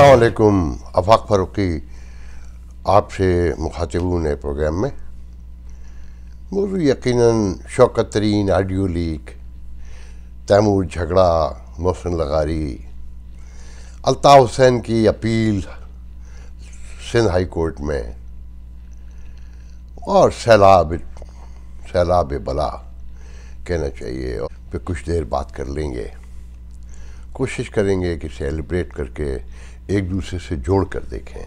असलकुम अफाक फ़ारूकी आपसे मुखातिब हूँ नए प्रोग्राम में मुझे यकीन शौकत तरीन आडियो लीक तैमूर झगड़ा मोहसिन लगारी अलता हुसैन की अपील सिंध हाई कोर्ट में और सैलाब सैलाब बला कहना चाहिए और फिर कुछ देर बात कर लेंगे कोशिश करेंगे कि सेलिब्रेट करके एक दूसरे से जोड़ कर देखें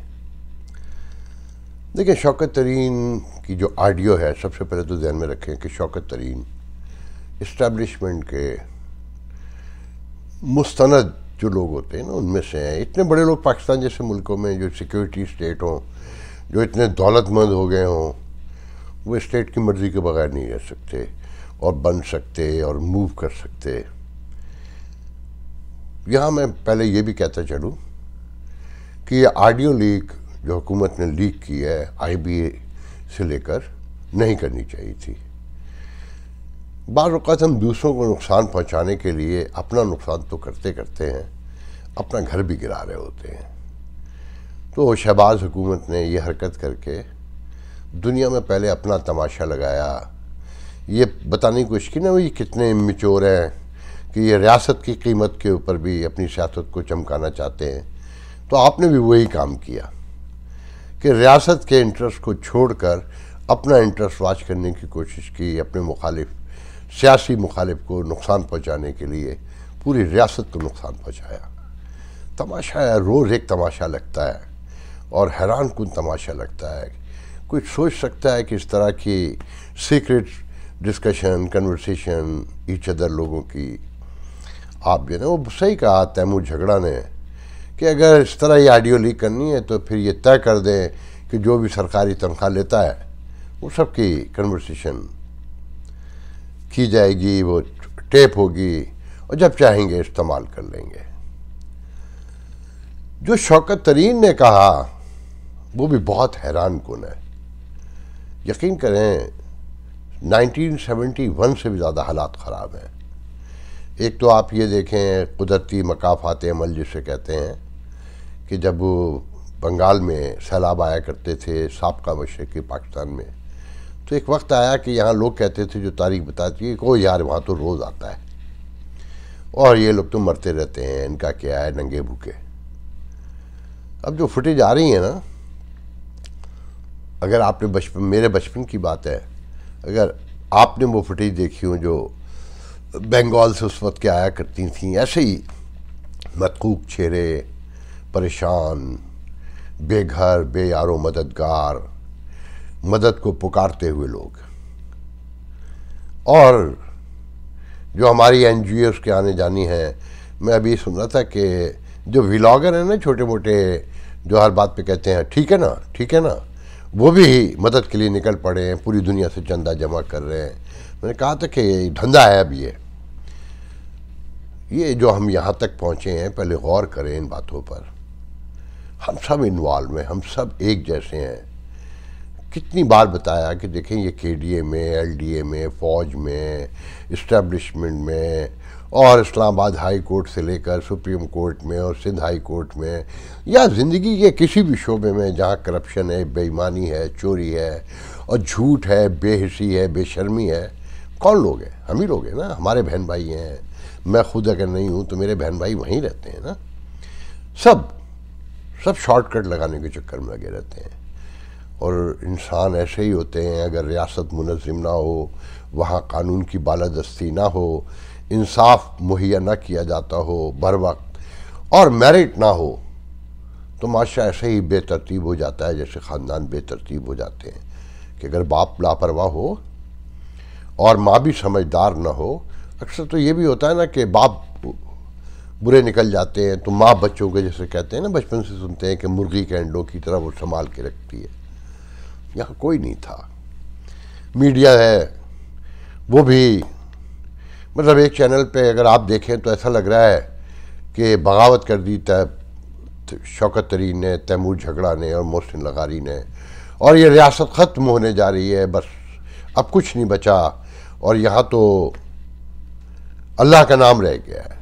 देखिए शौकत तरीन की जो आडियो है सबसे पहले तो ध्यान में रखें कि शौकत तरीन इस्टबलिशमेंट के मुस्तंद जो लोग होते हैं ना उनमें से हैं इतने बड़े लोग पाकिस्तान जैसे मुल्कों में जो सिक्योरिटी स्टेट हों जो इतने दौलतमंद हो गए हों वो स्टेट की मर्ज़ी के बगैर नहीं रह सकते और बन सकते और मूव कर सकते यहाँ मैं पहले ये भी कहता चलूँ कि ये ऑडियो लीक जो हुकूमत ने लीक की है आईबीए से लेकर नहीं करनी चाहिए थी बात हम दूसरों को नुकसान पहुँचाने के लिए अपना नुकसान तो करते करते हैं अपना घर भी गिरा रहे होते हैं तो शहबाज हुकूमत ने ये हरकत करके दुनिया में पहले अपना तमाशा लगाया ये बताने की कोशिश की ना ये कितने मिचोर हैं कि ये रियासत की कीमत के ऊपर भी अपनी सियासत को चमकाना चाहते हैं तो आपने भी वही काम किया कि रियासत के इंटरेस्ट को छोड़कर अपना इंटरेस्ट वाच करने की कोशिश की अपने मुखालिफ सियासी मुखालिफ को नुकसान पहुंचाने के लिए पूरी रियासत को नुकसान पहुंचाया तमाशा है रोज़ एक तमाशा लगता है और हैरान कन तमाशा लगता है कोई सोच सकता है कि इस तरह की secret discussion conversation each other लोगों की आप जो है वो सही कहा तैमूर झगड़ा ने कि अगर इस तरह ये आडियो लीक करनी है तो फिर ये तय कर दें कि जो भी सरकारी तनख्वाह लेता है वो सबकी कन्वर्सेशन की जाएगी वो टेप होगी और जब चाहेंगे इस्तेमाल कर लेंगे जो शौकत तरीन ने कहा वो भी बहुत हैरान कन है यकीन करें 1971 से भी ज़्यादा हालात ख़राब हैं एक तो आप ये देखें कुदरती मकाफात अमल जिसे कहते हैं कि जब बंगाल में सैलाब आया करते थे सबका मशरक़ी पाकिस्तान में तो एक वक्त आया कि यहाँ लोग कहते थे जो तारीख बताती है को यार वहाँ तो रोज़ आता है और ये लोग तो मरते रहते हैं इनका क्या है नंगे भूखे अब जो फुटेज आ रही है ना अगर आपने बचपन मेरे बचपन की बात है अगर आपने वो फुटेज देखी हो जो बंगाल से उस वक्त के आया करती थी ऐसे ही मतकूक चेहरे परेशान बेघर बे यारो मददगार मदद को पुकारते हुए लोग और जो हमारी एन जी ओ के आने जानी हैं मैं अभी सुन रहा था कि जो व्लागर हैं ना छोटे मोटे जो हर बात पे कहते हैं ठीक है ना ठीक है ना वो भी मदद के लिए निकल पड़े हैं पूरी दुनिया से चंदा जमा कर रहे हैं मैंने कहा था कि धंधा है अब ये ये जो हम यहाँ तक पहुँचे हैं पहले गौर करें इन बातों पर हम सब इन्वॉल्व हैं हम सब एक जैसे हैं कितनी बार बताया कि देखें ये के में एल में फ़ौज में इस्टेब्लिशमेंट में और इस्लामाबाद हाई कोर्ट से लेकर सुप्रीम कोर्ट में और सिंध हाई कोर्ट में या ज़िंदगी के किसी भी शोबे में जहाँ करप्शन है बेईमानी है चोरी है और झूठ है बेहसी है बेशर्मी है कौन लोग हैं हम ही लोग हैं ना हमारे बहन भाई हैं मैं खुद अगर नहीं हूँ तो मेरे बहन भाई वहीं रहते हैं ना सब सब शॉर्टकट लगाने के चक्कर में लगे रहते हैं और इंसान ऐसे ही होते हैं अगर रियासत मुनज़िम ना हो वहाँ कानून की बालादस्ती ना हो इंसाफ मुहैया ना किया जाता हो बर वक्त और मेरिट ना हो तो माशा ऐसे ही बेतरतीब हो जाता है जैसे ख़ानदान बेतरतीब हो जाते हैं कि अगर बाप लापरवाह हो और माँ भी समझदार ना हो अक्सर तो ये भी होता है ना कि बाप बुरे निकल जाते हैं तो माँ बच्चों के जैसे कहते हैं ना बचपन से सुनते हैं कि मुर्गी के अंडों की तरह वो संभाल के रखती है यहाँ कोई नहीं था मीडिया है वो भी मतलब एक चैनल पे अगर आप देखें तो ऐसा लग रहा है कि बगावत कर दी तय शौकत तरीन ने तैमूर झगड़ा ने और मोहसिन लगारी ने और ये रियासत ख़त्म होने जा रही है बस अब कुछ नहीं बचा और यहाँ तो अल्लाह का नाम रह गया है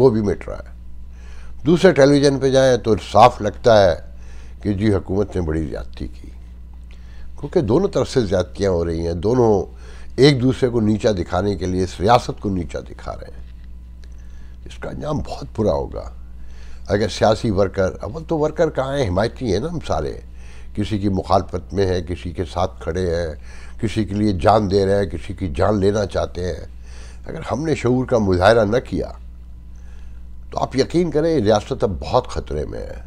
वो भी मिट रहा है दूसरे टेलीविज़न पे जाएं तो साफ लगता है कि जी हुकूमत ने बड़ी ज्यादती की क्योंकि दोनों तरफ से ज्यादतियाँ हो रही हैं दोनों एक दूसरे को नीचा दिखाने के लिए इस रियासत को नीचा दिखा रहे हैं इसका अंजाम बहुत बुरा होगा अगर सियासी वर्कर अवल तो वर्कर कहाँ हैं हिमायती हैं ना हम सारे किसी की मुखालफत में है किसी के साथ खड़े हैं किसी के लिए जान दे रहे हैं किसी की जान लेना चाहते हैं अगर हमने शूर का मुजाहरा न किया तो आप यकीन करें रियासत अब बहुत ख़तरे में है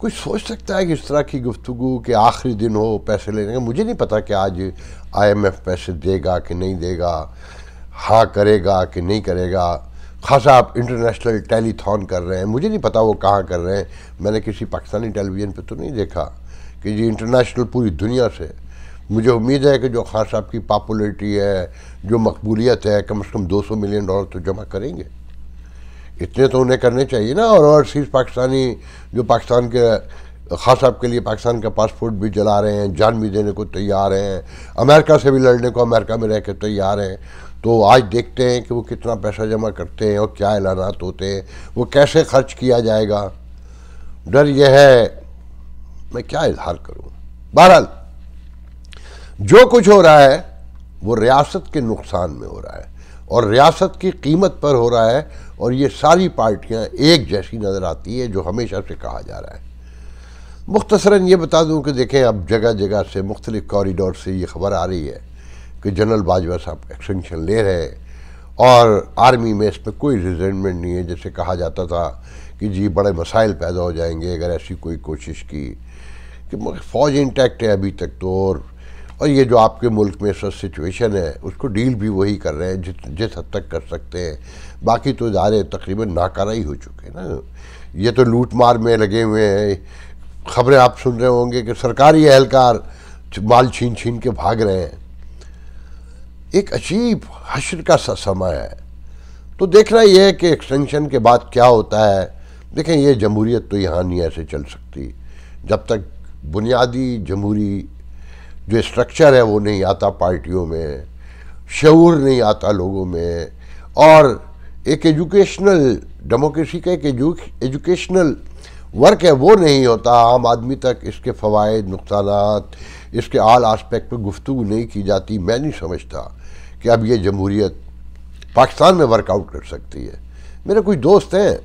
कुछ सोच सकता है कि इस तरह की गुफ्तु के आखिरी दिन हो पैसे लेने का मुझे नहीं पता कि आज आईएमएफ पैसे देगा कि नहीं देगा हाँ करेगा कि नहीं करेगा खासा आप इंटरनेशनल टेलीथॉन कर रहे हैं मुझे नहीं पता वो कहाँ कर रहे हैं मैंने किसी पाकिस्तानी टेलीविज़न पर तो नहीं देखा कि जी इंटरनेशनल पूरी दुनिया से मुझे उम्मीद है कि जो खान साहब की पॉपुलरिटी है जो मकबूलियत है कम से कम 200 मिलियन डॉलर तो जमा करेंगे इतने तो उन्हें करने चाहिए ना और ओवरसीज़ पाकिस्तानी जो पाकिस्तान के खास साहब के लिए पाकिस्तान का पासपोर्ट भी जला रहे हैं जान भी देने को तैयार हैं अमेरिका से भी लड़ने को अमेरिका में रह कर तैयार हैं तो आज देखते हैं कि वो कितना पैसा जमा करते हैं और क्या ऐलानात होते हैं वो कैसे खर्च किया जाएगा डर यह है मैं क्या इजहार करूँ बहरहाल जो कुछ हो रहा है वो रियासत के नुकसान में हो रहा है और रियासत की कीमत पर हो रहा है और ये सारी पार्टियाँ एक जैसी नज़र आती है जो हमेशा से कहा जा रहा है मुख्तसरा ये बता दूँ कि देखें अब जगह जगह से मुख्तलिफ़ कॉरीडोर से ये खबर आ रही है कि जनरल बाजवा साहब एक्सटेंशन ले रहे हैं और आर्मी में इसमें कोई रिजेंटमेंट नहीं है जैसे कहा जाता था कि जी बड़े मसाइल पैदा हो जाएंगे अगर ऐसी कोई कोशिश की कि फौज इंटैक्ट है अभी तक तो और और ये जो आपके मुल्क में सब सिचुएशन है उसको डील भी वही कर रहे हैं जित जिस हद तक कर सकते हैं बाकी तो इदारे तकरीबन नाकारा ही हो चुके हैं ना ये तो लूट मार में लगे हुए हैं खबरें आप सुन रहे होंगे कि सरकारी एहलकार माल छीन छीन के भाग रहे हैं एक अजीब हशर का सा समय है तो देखना यह है कि एक्सटेंशन के बाद क्या होता है देखें ये जमहूरियत तो यहाँ नहीं ऐसे चल सकती जब तक बुनियादी जमहूरी जो स्ट्रक्चर है वो नहीं आता पार्टियों में शूर नहीं आता लोगों में और एक एजुकेशनल डेमोक्रेसी का एक एजुकेशनल वर्क है वो नहीं होता आम आदमी तक इसके फ़वाद नुकसान इसके आल आस्पेक्ट पर गुफ्तु नहीं की जाती मैं नहीं समझता कि अब ये जमहूरीत पाकिस्तान में वर्कआउट कर सकती है मेरे कुछ दोस्त हैं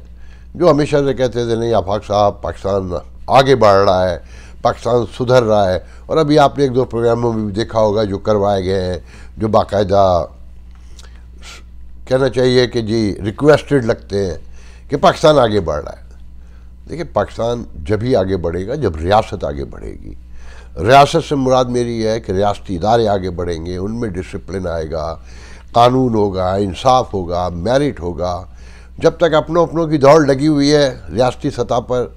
जो हमेशा से कहते थे नहीं आफाक साहब पाकिस्तान आगे बढ़ रहा है पाकिस्तान सुधर रहा है और अभी आपने एक दो प्रोग्रामों में भी देखा होगा जो करवाए गए हैं जो बाकायदा कहना चाहिए कि जी रिक्वेस्टेड लगते हैं कि पाकिस्तान आगे बढ़ रहा है देखिए पाकिस्तान जब ही आगे बढ़ेगा जब रियासत आगे बढ़ेगी रियासत से मुराद मेरी है कि रियासती इदारे आगे बढ़ेंगे उनमें डिसिप्लिन आएगा कानून होगा इंसाफ होगा मेरिट होगा जब तक अपनों अपनों की दौड़ लगी हुई है रियासती सतह पर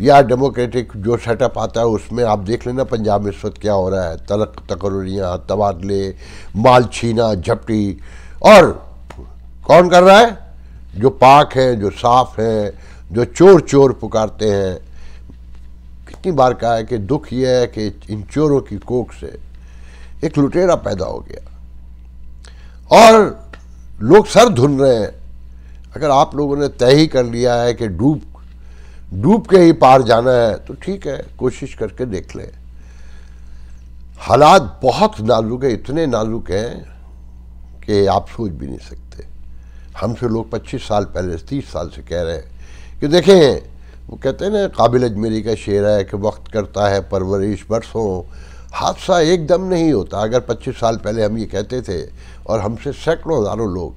या डेमोक्रेटिक जो सेटअप आता है उसमें आप देख लेना पंजाब में इस वक्त क्या हो रहा है तलक तकरियाँ तबादले माल छीना झपटी और कौन कर रहा है जो पाक हैं जो साफ हैं जो चोर चोर पुकारते हैं कितनी बार कहा है कि दुख यह है कि इन चोरों की कोख से एक लुटेरा पैदा हो गया और लोग सर धुन रहे हैं अगर आप लोगों ने तय ही कर लिया है कि डूब डूब के ही पार जाना है तो ठीक है कोशिश करके देख लें हालात बहुत नाजुक है इतने नाजुक हैं कि आप सोच भी नहीं सकते हमसे लोग 25 साल पहले 30 साल से कह रहे हैं कि देखें वो कहते हैं ना काबिल अजमेरी का शेर है कि वक्त करता है परवरिश बरसों हादसा एकदम नहीं होता अगर 25 साल पहले हम ये कहते थे और हमसे सैकड़ों हज़ारों लोग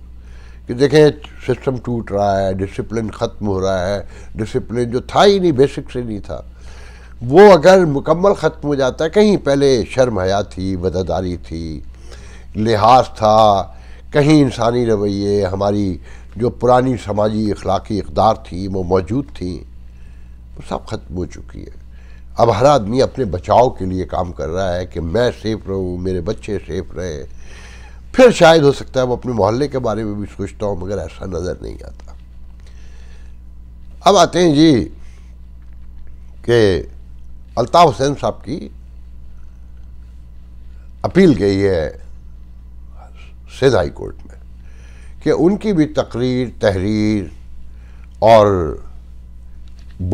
कि देखें सिस्टम टूट रहा है डिसिप्लिन ख़त्म हो रहा है डिसिप्लिन जो था ही नहीं बेसिक से नहीं था वो अगर मुकम्मल ख़त्म हो जाता है कहीं पहले शर्म हया थी वदादारी थी लिहाज था कहीं इंसानी रवैये हमारी जो पुरानी समाजी अखलाकी इकदार थी वो मौजूद थी वो सब ख़त्म हो चुकी है अब हर आदमी अपने बचाव के लिए काम कर रहा है कि मैं सेफ रहूँ मेरे बच्चे सेफ रहें फिर शायद हो सकता है वो अपने मोहल्ले के बारे में भी सोचता हूँ मगर ऐसा नज़र नहीं आता अब आते हैं जी के अल्ताफ़ हुसैन साहब की अपील गई है सिद्ध हाई कोर्ट में कि उनकी भी तकरीर तहरीर और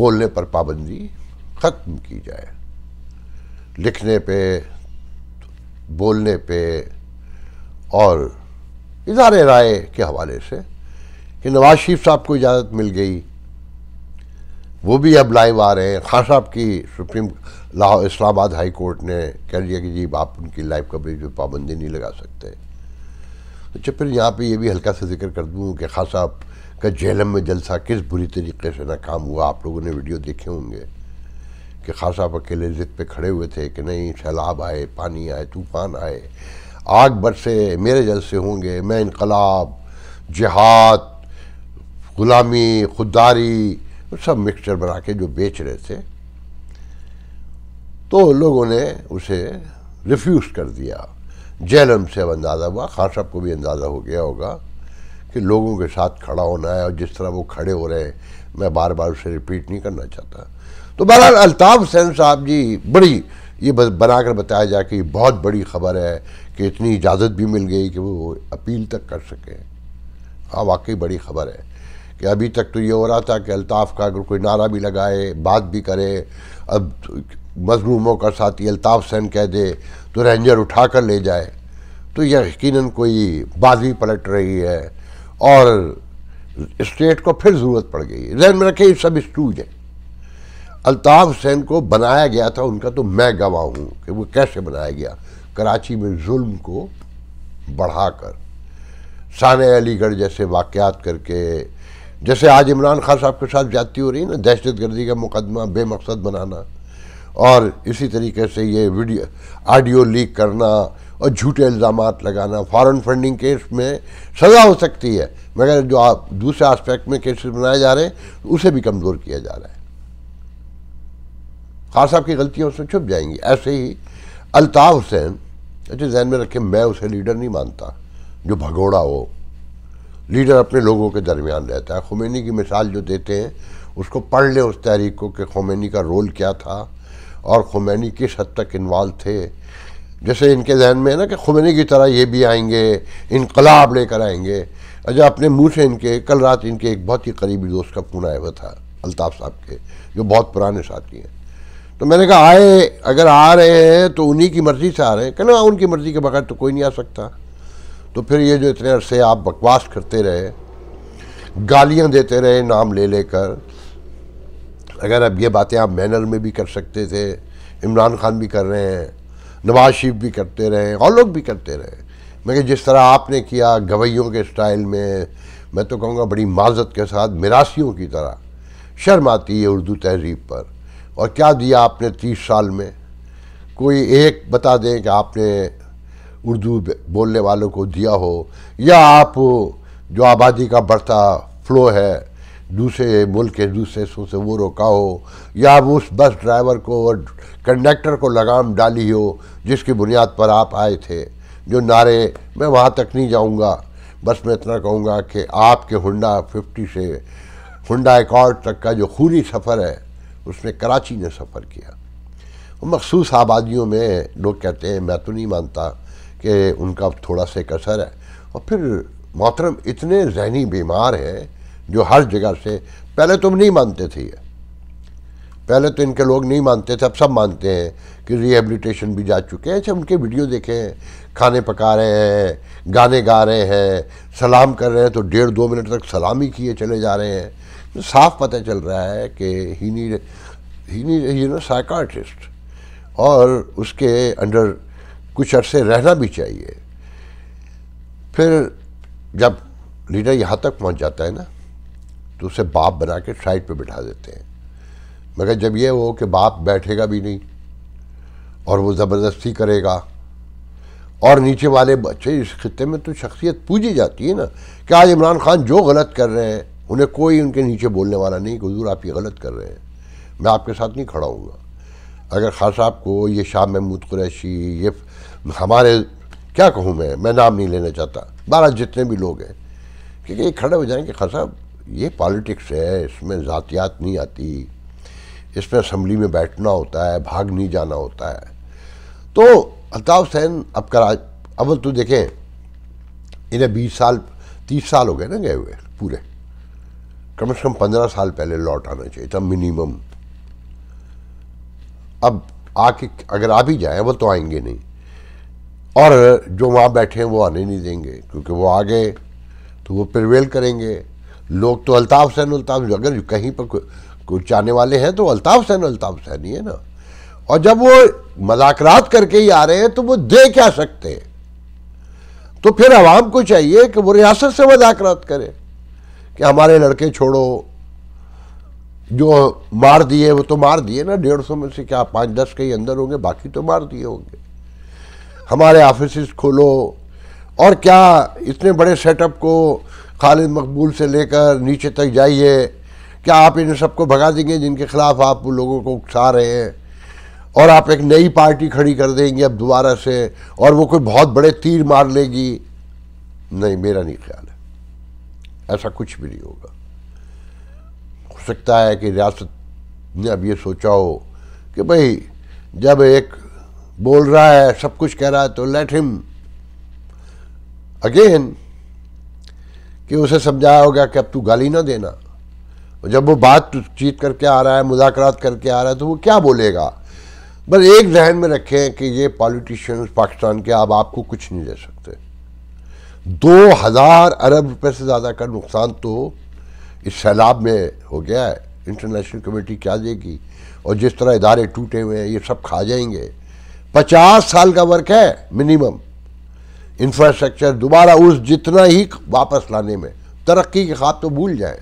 बोलने पर पाबंदी ख़त्म की जाए लिखने पे बोलने पे और इजार राय के हवाले से कि नवाज शरीफ साहब को इजाज़त मिल गई वो भी अब लाइव आ रहे हैं खान साहब की supreme Lahore Islamabad high court ने कह दिया कि जी आप उनकी लाइव कवरेज पर पाबंदी नहीं लगा सकते अच्छा फिर यहाँ पे ये भी हल्का सा जिक्र कर दूँ कि खान साहब का जेलम में जलसा किस बुरी तरीके से नाकाम हुआ आप लोगों ने वीडियो देखे होंगे कि खान साहब अकेले जिद पे खड़े हुए थे कि नहीं सैलाब आए पानी आए तूफान आए आग बरसे मेरे जलसे होंगे मैं इनकलाब जहाद गुलामी खुददारी सब मिक्सचर बना के जो बेच रहे थे तो लोगों ने उसे रिफ्यूज़ कर दिया जैलम से अब अंदाज़ा हुआ खान साहब को भी अंदाज़ा हो गया होगा कि लोगों के साथ खड़ा होना है और जिस तरह वो खड़े हो रहे हैं मैं बार बार उसे रिपीट नहीं करना चाहता तो बहरहाल अल्ताफ़ हुसैन साहब जी बड़ी ये बस बनाकर बताया जाए कि बहुत बड़ी खबर है कि इतनी इजाज़त भी मिल गई कि वो अपील तक कर सकें हाँ वाकई बड़ी खबर है कि अभी तक तो ये हो रहा था कि अल्ताफ़ का अगर कोई नारा भी लगाए बात भी करे अब मजलूमों का साथी अल्ताफ़ सैन कह दे तो रेंजर उठा कर ले जाए तो यह यकीन कोई बाजी पलट रही है और स्टेट को फिर ज़रूरत पड़ गई जहन में रखे ये सब स्टूज हैं अल्ताफ़ हुसैन को बनाया गया था उनका तो मैं गवाह हूँ कि वो कैसे बनाया गया कराची में जुल्म को बढ़ाकर सान अलीगढ़ जैसे वाक़ात करके जैसे आज इमरान खान साहब के साथ जाती हो रही है ना दहशत गर्दी का मुकदमा बेमकसद बनाना और इसी तरीके से ये वीडियो ऑडियो लीक करना और झूठे इल्ज़ाम लगाना फॉरेन फंडिंग केस में सज़ा हो सकती है मगर जो आप दूसरे आस्पेक्ट में केसेस बनाए जा रहे हैं उसे भी कमज़ोर किया जा रहा है खान साहब की गलतियाँ उसमें छुप जाएंगी ऐसे ही अलताफ़ हुसैन अच्छे जहन में रखें मैं उसे लीडर नहीं मानता जो भगोड़ा हो लीडर अपने लोगों के दरमियान रहता है खुमैनी की मिसाल जो देते हैं उसको पढ़ लें उस तहरीक को कि खुमैनी का रोल क्या था और खोमैनी किस हद तक इन्वॉल्व थे जैसे इनके जहन में है ना कि खुमैनी की तरह ये भी आएंगे इनकलाब लेकर आएंगे अच्छा अपने मुँह से इनके कल रात इनके एक बहुत ही करीबी दोस्त का फून आया हुआ था अलताफ़ साहब के जो बहुत पुराने साथी हैं तो मैंने कहा आए अगर आ रहे हैं तो उन्हीं की मर्ज़ी से आ रहे हैं कहना उनकी मर्ज़ी के बगैर तो कोई नहीं आ सकता तो फिर ये जो इतने अरसे आप बकवास करते रहे गालियाँ देते रहे नाम ले लेकर अगर अब ये बातें आप मैनर में भी कर सकते थे इमरान खान भी कर रहे हैं नवाज शरीफ भी करते रहे और लोग भी करते रहे मगर जिस तरह आपने किया गवैयों के स्टाइल में मैं तो कहूँगा बड़ी माजत के साथ मिरासियों की तरह शर्म आती है उर्दू तहजीब पर और क्या दिया आपने तीस साल में कोई एक बता दें कि आपने उर्दू बोलने वालों को दिया हो या आप जो आबादी का बढ़ता फ्लो है दूसरे मुल्क के दूसरे हिस्सों से वो रोका हो या आप उस बस ड्राइवर को और कंडक्टर को लगाम डाली हो जिसकी बुनियाद पर आप आए थे जो नारे मैं वहाँ तक नहीं जाऊँगा बस मैं इतना कहूँगा कि आपके हुंडा फिफ्टी से हुंडा एकॉर्ड तक का जो खूनी सफ़र है उसने कराची ने सफ़र किया मखसूस आबादियों में लोग कहते हैं मैं तो नहीं मानता कि उनका थोड़ा सा कसर है और फिर मोहतरम इतने जहनी बीमार हैं जो हर जगह से पहले तुम तो नहीं मानते थे ये पहले तो इनके लोग नहीं मानते थे अब सब मानते हैं कि रिहेबलीटेशन भी जा चुके हैं अच्छा उनके वीडियो देखे हैं खाने पका रहे हैं गाने गा रहे हैं सलाम कर रहे हैं तो डेढ़ दो मिनट तक सलामी किए चले जा रहे हैं साफ पता चल रहा है कि he need he need you know psychiatrist और उसके अंडर कुछ अरसे रहना भी चाहिए फिर जब लीडर यहाँ तक पहुँच जाता है ना तो उसे बाप बना के साइड पे बिठा देते हैं मगर जब ये हो कि बाप बैठेगा भी नहीं और वो ज़बरदस्ती करेगा और नीचे वाले बच्चे इस खत्े में तो शख्सियत पूजी जाती है ना कि आज इमरान खान जो गलत कर रहे हैं उन्हें कोई उनके नीचे बोलने वाला नहीं कि हजूर आप ये गलत कर रहे हैं मैं आपके साथ नहीं खड़ा हूँ अगर खास साहब को ये शाह महमूद कुरैशी ये हमारे क्या कहूँ मैं मैं नाम नहीं लेना चाहता बारह जितने भी लोग हैं क्योंकि ये खड़े हो कि खास साहब ये पॉलिटिक्स है इसमें ज़ातियात नहीं आती इसमें असम्बली में बैठना होता है भाग नहीं जाना होता है तो अल्ताफ़ हुसैन अब करा अवल तो देखें इन्हें बीस साल तीस साल हो गए ना गए हुए पूरे कम से कम पंद्रह साल पहले लौट आना चाहिए था मिनिमम अब आके अगर आ भी जाए वो तो आएंगे नहीं और जो वहाँ बैठे हैं वो आने नहीं देंगे क्योंकि वो आ गए तो वो प्रवेल करेंगे लोग तो अल्ताफ हुसैन अल्ताफ अगर कहीं पर कुछ आने वाले हैं तो अल्ताफ हुसैन अल्ताफ हुसैन ही है ना और जब वो मजाकरात करके ही आ रहे हैं तो वो दे क्या सकते हैं तो फिर आवाम को चाहिए कि वो रियासत से मजाकरात करें कि हमारे लड़के छोड़ो जो मार दिए वो तो मार दिए ना डेढ़ सौ में से क्या पाँच दस के ही अंदर होंगे बाकी तो मार दिए होंगे हमारे ऑफिस खोलो और क्या इतने बड़े सेटअप को खालिद मकबूल से लेकर नीचे तक जाइए क्या आप इन सबको भगा देंगे जिनके खिलाफ आप लोगों को उकसा रहे हैं और आप एक नई पार्टी खड़ी कर देंगे अब दोबारा से और वो कोई बहुत बड़े तीर मार लेगी नहीं मेरा नहीं ख्याल है ऐसा कुछ भी नहीं होगा हो सकता है कि रियासत ने अब ये सोचा हो कि भाई जब एक बोल रहा है सब कुछ कह रहा है तो लेट हिम अगेन कि उसे समझाया होगा कि अब तू गाली ना देना जब वो बात चीत करके आ रहा है मुजाकरात करके आ रहा है तो वो क्या बोलेगा बस एक जहन में रखें कि ये पॉलिटिशियंस पाकिस्तान के अब आपको कुछ नहीं दे सकते दो हज़ार अरब रुपये से ज़्यादा का नुकसान तो इस सैलाब में हो गया है इंटरनेशनल कमेटी क्या देगी और जिस तरह इदारे टूटे हुए हैं ये सब खा जाएंगे पचास साल का वर्क है मिनिमम इंफ्रास्ट्रक्चर दोबारा उस जितना ही वापस लाने में तरक्की के खाब तो भूल जाए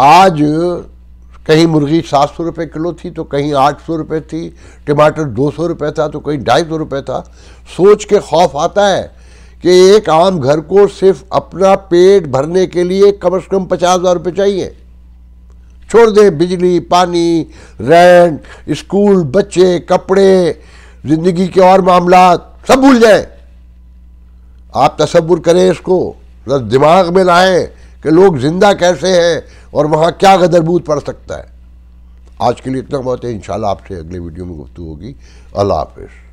आज कहीं मुर्गी सात सौ रुपये किलो थी तो कहीं आठ सौ रुपये थी टमाटर दो सौ रुपये था तो कहीं ढाई सौ रुपये था सोच के खौफ आता है कि एक आम घर को सिर्फ अपना पेट भरने के लिए कम से कम पचास हज़ार रुपये चाहिए छोड़ दें बिजली पानी रेंट स्कूल बच्चे कपड़े ज़िंदगी के और मामला सब भूल जाए आप तस्वुर करें इसको दिमाग में लाएं कि लोग ज़िंदा कैसे हैं और वहाँ क्या गदरबूत पड़ सकता है आज के लिए इतना बहुत है इन आपसे अगले वीडियो में गुफ्तु होगी अल्लाह हाफिज़